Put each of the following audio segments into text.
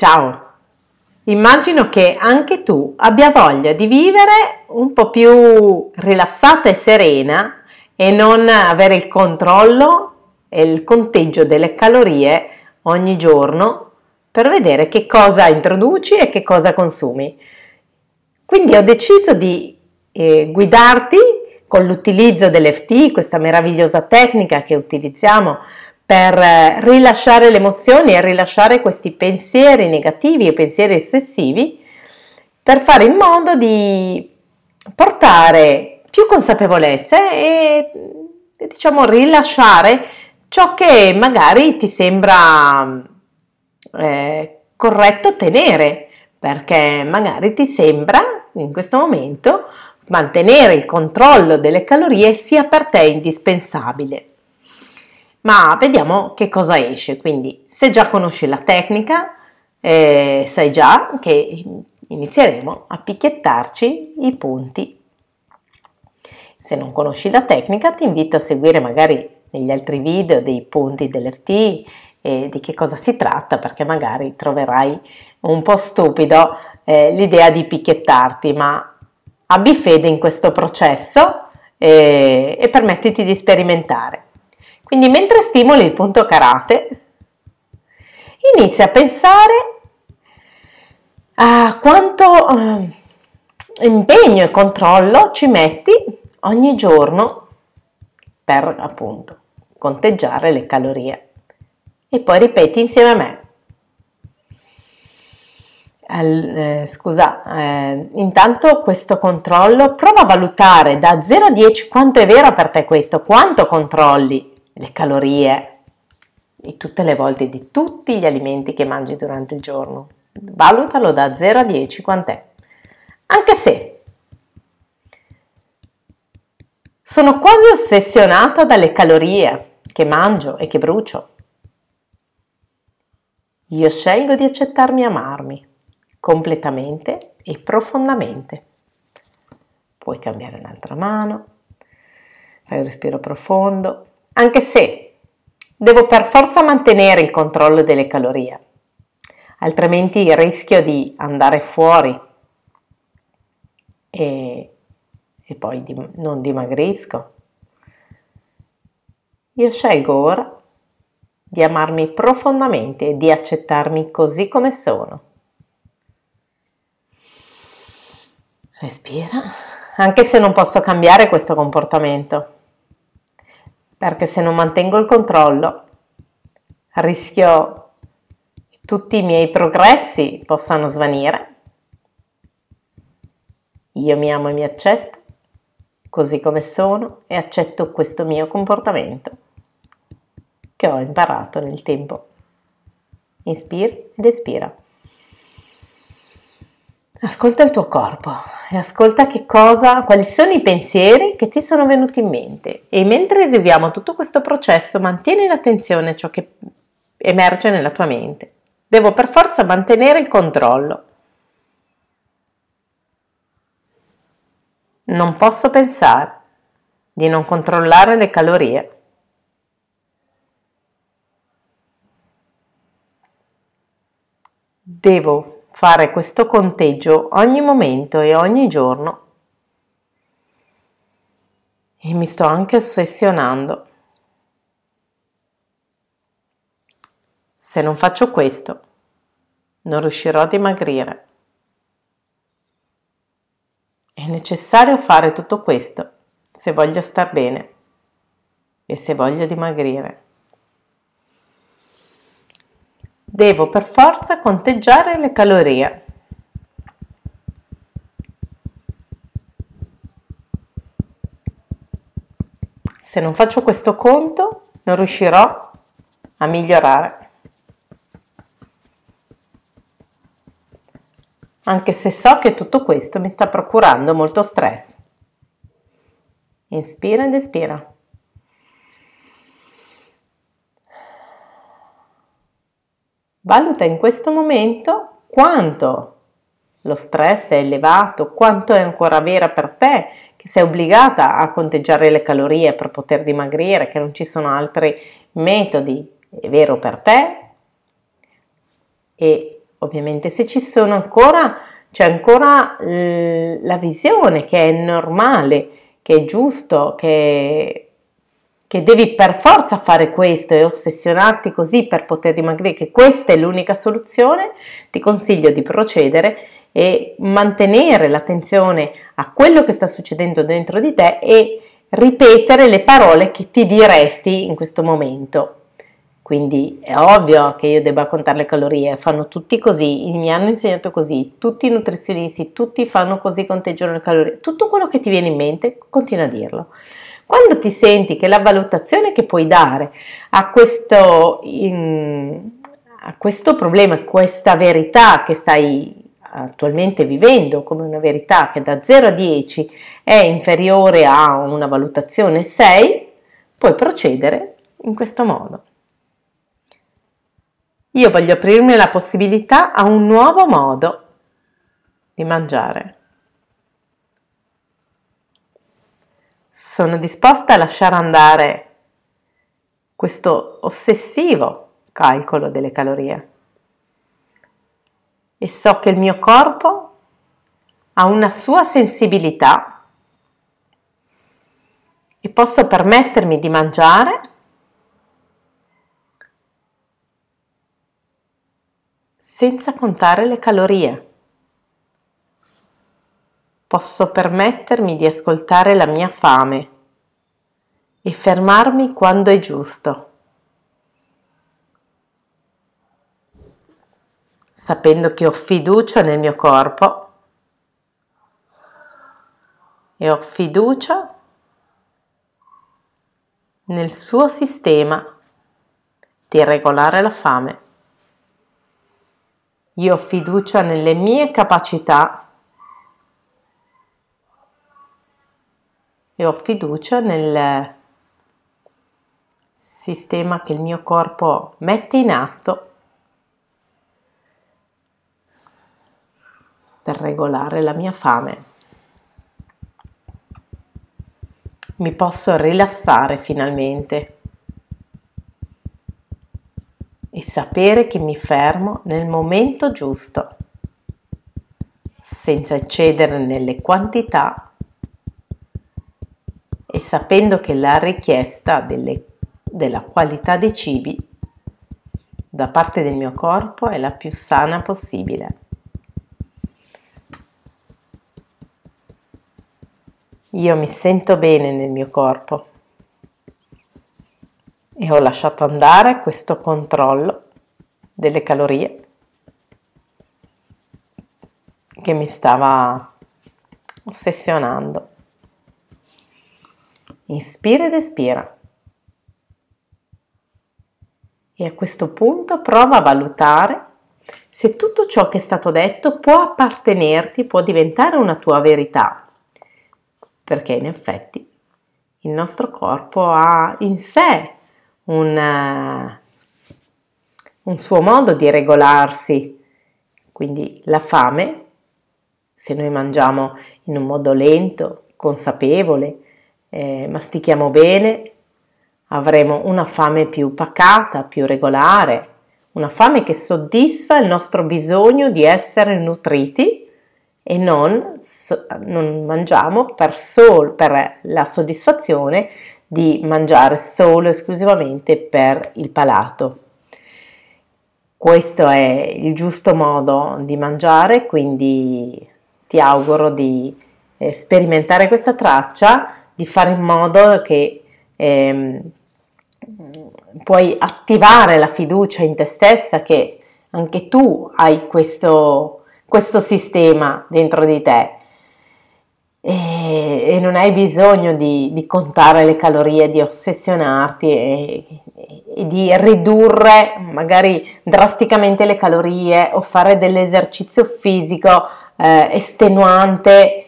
Ciao! Immagino che anche tu abbia voglia di vivere un po' più rilassata e serena e non avere il controllo e il conteggio delle calorie ogni giorno per vedere che cosa introduci e che cosa consumi. Quindi ho deciso di eh, guidarti con l'utilizzo dell'FT, questa meravigliosa tecnica che utilizziamo per eh, rilasciare le emozioni e rilasciare questi pensieri negativi e pensieri ossessivi, per fare in modo di portare più consapevolezza e diciamo rilasciare ciò che magari ti sembra eh, corretto tenere, perché magari ti sembra in questo momento mantenere il controllo delle calorie sia per te indispensabile ma vediamo che cosa esce. Quindi se già conosci la tecnica, eh, sai già che inizieremo a picchiettarci i punti. Se non conosci la tecnica, ti invito a seguire magari negli altri video dei punti dell'FT e di che cosa si tratta, perché magari troverai un po' stupido eh, l'idea di picchiettarti, ma abbi fede in questo processo e, eh, e permettiti di sperimentare. Quindi mentre stimoli il punto karate, inizia a pensare a quanto eh, impegno e controllo ci metti ogni giorno per appunto conteggiare le calorie. E poi ripeti insieme a me. Al, eh, scusa, eh, intanto questo controllo, prova a valutare da 0 a 10 quanto è vero per te questo, quanto controlli le calorie di tutte le volte di tutti gli alimenti che mangi durante il giorno. Valutalo da 0 a 10 quant'è. Anche se sono quasi ossessionata dalle calorie che mangio e che brucio. Io scelgo di accettarmi e amarmi completamente e profondamente. Puoi cambiare un'altra mano, fai un respiro profondo, anche se devo per forza mantenere il controllo delle calorie, altrimenti rischio di andare fuori e, e poi di, non dimagrisco. Io scelgo ora di amarmi profondamente e di accettarmi così come sono. Respira, anche se non posso cambiare questo comportamento perché se non mantengo il controllo rischio che tutti i miei progressi possano svanire. Io mi amo e mi accetto così come sono e accetto questo mio comportamento che ho imparato nel tempo. Inspira ed espira. Ascolta il tuo corpo e ascolta che cosa, quali sono i pensieri che ti sono venuti in mente. E mentre eseguiamo tutto questo processo, mantieni in attenzione ciò che emerge nella tua mente. Devo per forza mantenere il controllo. Non posso pensare di non controllare le calorie. Devo fare questo conteggio ogni momento e ogni giorno. E mi sto anche ossessionando. Se non faccio questo, non riuscirò a dimagrire. È necessario fare tutto questo se voglio star bene e se voglio dimagrire. devo per forza conteggiare le calorie. Se non faccio questo conto non riuscirò a migliorare. Anche se so che tutto questo mi sta procurando molto stress. Inspira ed espira. Valuta in questo momento quanto lo stress è elevato, quanto è ancora vera per te, che sei obbligata a conteggiare le calorie per poter dimagrire, che non ci sono altri metodi, è vero per te? E ovviamente se ci sono ancora, c'è ancora la visione che è normale, che è giusto, che che devi per forza fare questo e ossessionarti così per poter dimagrire, che questa è l'unica soluzione, ti consiglio di procedere e mantenere l'attenzione a quello che sta succedendo dentro di te e ripetere le parole che ti diresti in questo momento. Quindi è ovvio che io debba contare le calorie, fanno tutti così, mi hanno insegnato così, tutti i nutrizionisti, tutti fanno così, conteggiano le calorie, tutto quello che ti viene in mente, continua a dirlo. Quando ti senti che la valutazione che puoi dare a questo, in, a questo problema, a questa verità che stai attualmente vivendo come una verità che da 0 a 10 è inferiore a una valutazione 6, puoi procedere in questo modo. Io voglio aprirmi la possibilità a un nuovo modo di mangiare. sono disposta a lasciare andare questo ossessivo calcolo delle calorie e so che il mio corpo ha una sua sensibilità e posso permettermi di mangiare senza contare le calorie posso permettermi di ascoltare la mia fame e fermarmi quando è giusto, sapendo che ho fiducia nel mio corpo e ho fiducia nel suo sistema di regolare la fame. Io ho fiducia nelle mie capacità e ho fiducia nel sistema che il mio corpo mette in atto per regolare la mia fame. Mi posso rilassare finalmente e sapere che mi fermo nel momento giusto, senza eccedere nelle quantità sapendo che la richiesta delle, della qualità dei cibi da parte del mio corpo è la più sana possibile. Io mi sento bene nel mio corpo e ho lasciato andare questo controllo delle calorie che mi stava ossessionando. Inspira ed espira. E a questo punto prova a valutare se tutto ciò che è stato detto può appartenerti, può diventare una tua verità. Perché in effetti il nostro corpo ha in sé un, eh, un suo modo di regolarsi. Quindi la fame, se noi mangiamo in un modo lento, consapevole, eh, mastichiamo bene, avremo una fame più pacata, più regolare, una fame che soddisfa il nostro bisogno di essere nutriti e non, non mangiamo per, sol, per la soddisfazione di mangiare solo e esclusivamente per il palato. Questo è il giusto modo di mangiare, quindi ti auguro di eh, sperimentare questa traccia di fare in modo che eh, puoi attivare la fiducia in te stessa che anche tu hai questo, questo sistema dentro di te e, e non hai bisogno di, di, contare le calorie, di ossessionarti e, e di ridurre magari drasticamente le calorie o fare dell'esercizio fisico eh, estenuante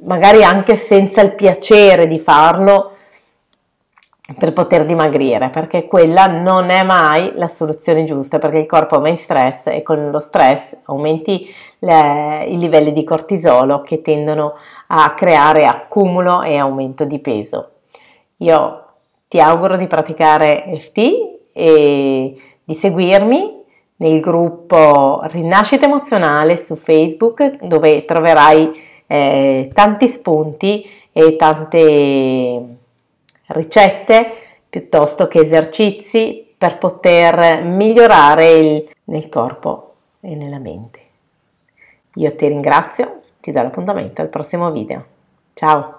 magari anche senza il piacere di farlo per poter dimagrire, perché quella non è mai la soluzione giusta, perché il corpo aumenta in stress e con lo stress aumenti le, i livelli di cortisolo che tendono a creare accumulo e aumento di peso. Io ti auguro di praticare FT e di seguirmi nel gruppo Rinascita Emozionale su Facebook dove troverai eh, tanti spunti e tante ricette piuttosto che esercizi per poter migliorare il, nel corpo e nella mente. Io ti ringrazio, ti do l'appuntamento al prossimo video. Ciao!